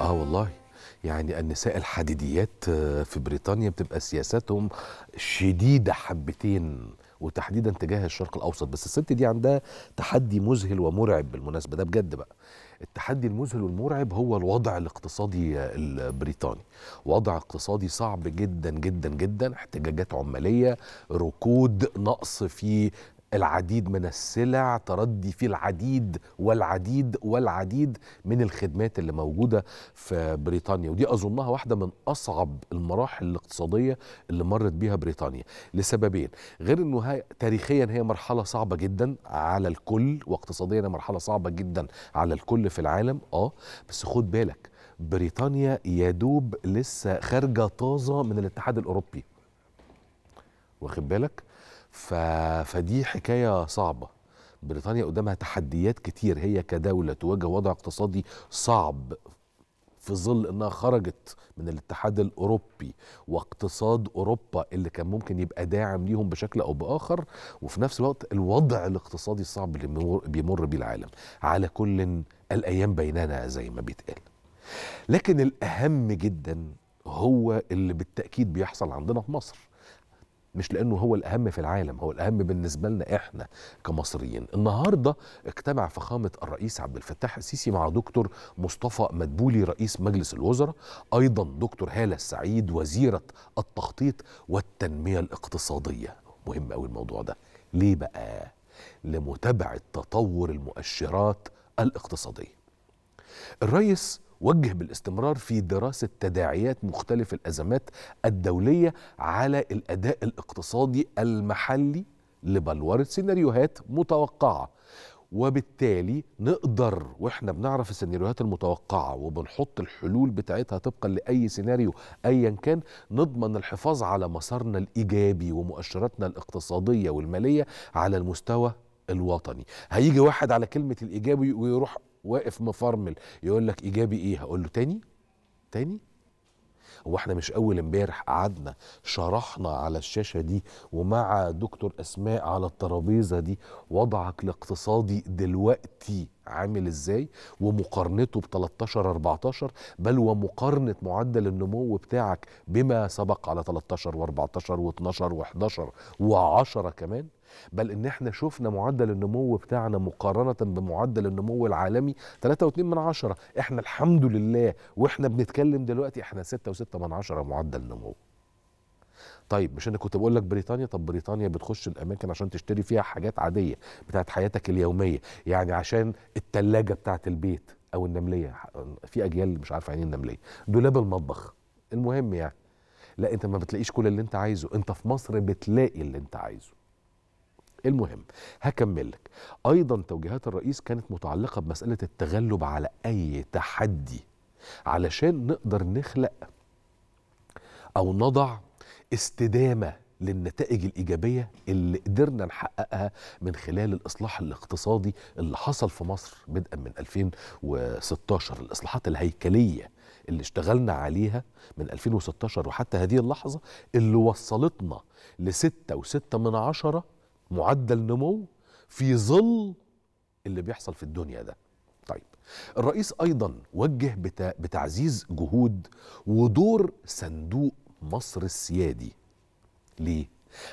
اه والله يعني النساء الحديديات آه، في بريطانيا بتبقى سياساتهم شديده حبتين وتحديدا تجاه الشرق الاوسط بس الست دي عندها تحدي مذهل ومرعب بالمناسبه ده بجد بقى التحدي المذهل والمرعب هو الوضع الاقتصادي آه، البريطاني وضع اقتصادي صعب جدا جدا جدا احتجاجات عماليه ركود نقص في العديد من السلع تردي فيه العديد والعديد والعديد من الخدمات اللي موجودة في بريطانيا ودي أظنها واحدة من أصعب المراحل الاقتصادية اللي مرت بيها بريطانيا لسببين غير أنه هي تاريخيا هي مرحلة صعبة جدا على الكل واقتصاديا مرحلة صعبة جدا على الكل في العالم آه بس خد بالك بريطانيا يدوب لسه خارجة طازة من الاتحاد الأوروبي واخد بالك ف... فدي حكايه صعبه بريطانيا قدامها تحديات كتير هي كدوله تواجه وضع اقتصادي صعب في ظل انها خرجت من الاتحاد الاوروبي واقتصاد اوروبا اللي كان ممكن يبقى داعم ليهم بشكل او باخر وفي نفس الوقت الوضع الاقتصادي الصعب اللي بيمر بيه العالم على كل الايام بيننا زي ما بيتقال لكن الاهم جدا هو اللي بالتاكيد بيحصل عندنا في مصر مش لانه هو الاهم في العالم هو الاهم بالنسبه لنا احنا كمصريين النهارده اجتمع فخامه الرئيس عبد الفتاح السيسي مع دكتور مصطفى مدبولي رئيس مجلس الوزراء ايضا دكتور هاله السعيد وزيره التخطيط والتنميه الاقتصاديه مهم قوي الموضوع ده ليه بقى لمتابعه تطور المؤشرات الاقتصاديه الرئيس وجه بالاستمرار في دراسة تداعيات مختلف الأزمات الدولية على الأداء الاقتصادي المحلي لبلورة سيناريوهات متوقعة وبالتالي نقدر واحنا بنعرف السيناريوهات المتوقعه وبنحط الحلول بتاعتها طبقا لاي سيناريو ايا كان نضمن الحفاظ على مسارنا الايجابي ومؤشراتنا الاقتصاديه والماليه على المستوى الوطني هيجي واحد على كلمه الايجابي ويروح واقف مفرمل يقول لك ايجابي ايه هقول له تاني تاني هو احنا مش اول امبارح قعدنا شرحنا على الشاشه دي ومع دكتور اسماء على الترابيزه دي وضعك الاقتصادي دلوقتي عامل ازاي ومقارنته ب 13 14 بل ومقارنه معدل النمو بتاعك بما سبق على 13 و14 و12 و11 و10 كمان بل ان احنا شفنا معدل النمو بتاعنا مقارنه بمعدل النمو العالمي 3.2 من عشرة احنا الحمد لله واحنا بنتكلم دلوقتي احنا 6.6 من عشرة معدل نمو طيب مش انا كنت بقول لك بريطانيا طب بريطانيا بتخش الاماكن عشان تشتري فيها حاجات عاديه بتاعت حياتك اليوميه يعني عشان الثلاجه بتاعت البيت او النمليه في اجيال مش عارفه يعني إيه النمليه دولاب المطبخ المهم يعني لا انت ما بتلاقيش كل اللي انت عايزه انت في مصر بتلاقي اللي انت عايزه المهم هكمل لك ايضا توجيهات الرئيس كانت متعلقه بمساله التغلب على اي تحدي علشان نقدر نخلق او نضع استدامه للنتائج الايجابيه اللي قدرنا نحققها من خلال الاصلاح الاقتصادي اللي حصل في مصر بدءا من 2016 الاصلاحات الهيكليه اللي اشتغلنا عليها من 2016 وحتى هذه اللحظه اللي وصلتنا ل 6.6 من عشرة معدل نمو في ظل اللي بيحصل في الدنيا ده طيب الرئيس ايضا وجه بتعزيز جهود ودور صندوق مصر السيادي ليه؟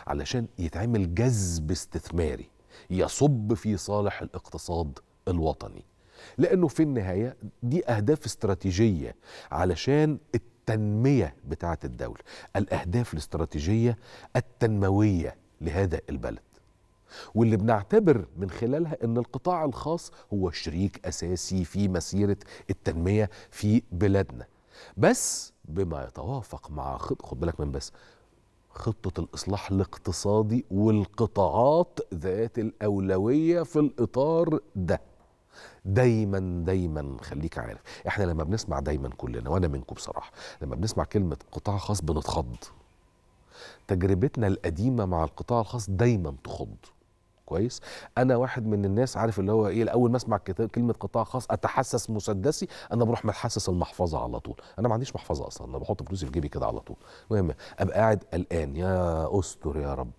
علشان يتعمل جذب استثماري يصب في صالح الاقتصاد الوطني لأنه في النهاية دي أهداف استراتيجية علشان التنمية بتاعة الدولة الأهداف الاستراتيجية التنموية لهذا البلد واللي بنعتبر من خلالها ان القطاع الخاص هو شريك اساسي في مسيره التنميه في بلادنا بس بما يتوافق مع خط خد بالك من بس خطة الإصلاح الاقتصادي والقطاعات ذات الأولوية في الإطار ده دايما دايما خليك عارف احنا لما بنسمع دايما كلنا وانا منكم بصراحه لما بنسمع كلمه قطاع خاص بنتخض تجربتنا القديمه مع القطاع الخاص دايما تخض كويس انا واحد من الناس عارف اللي هو ايه اول ما اسمع كلمه قطاع خاص اتحسس مسدسي انا بروح متحسس المحفظه على طول انا ما عنديش محفظه اصلا انا بحط فلوسي في جيبي كده على طول المهم ابقى قاعد قلقان يا استر يا رب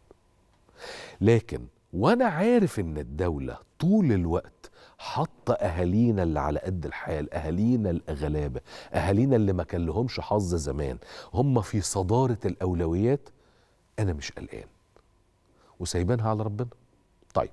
لكن وانا عارف ان الدوله طول الوقت حاطه اهالينا اللي على قد الحال اهالينا الاغلابه اهالينا اللي ما كان لهمش حظ زمان هم في صداره الاولويات انا مش قلقان وسايبانها على ربنا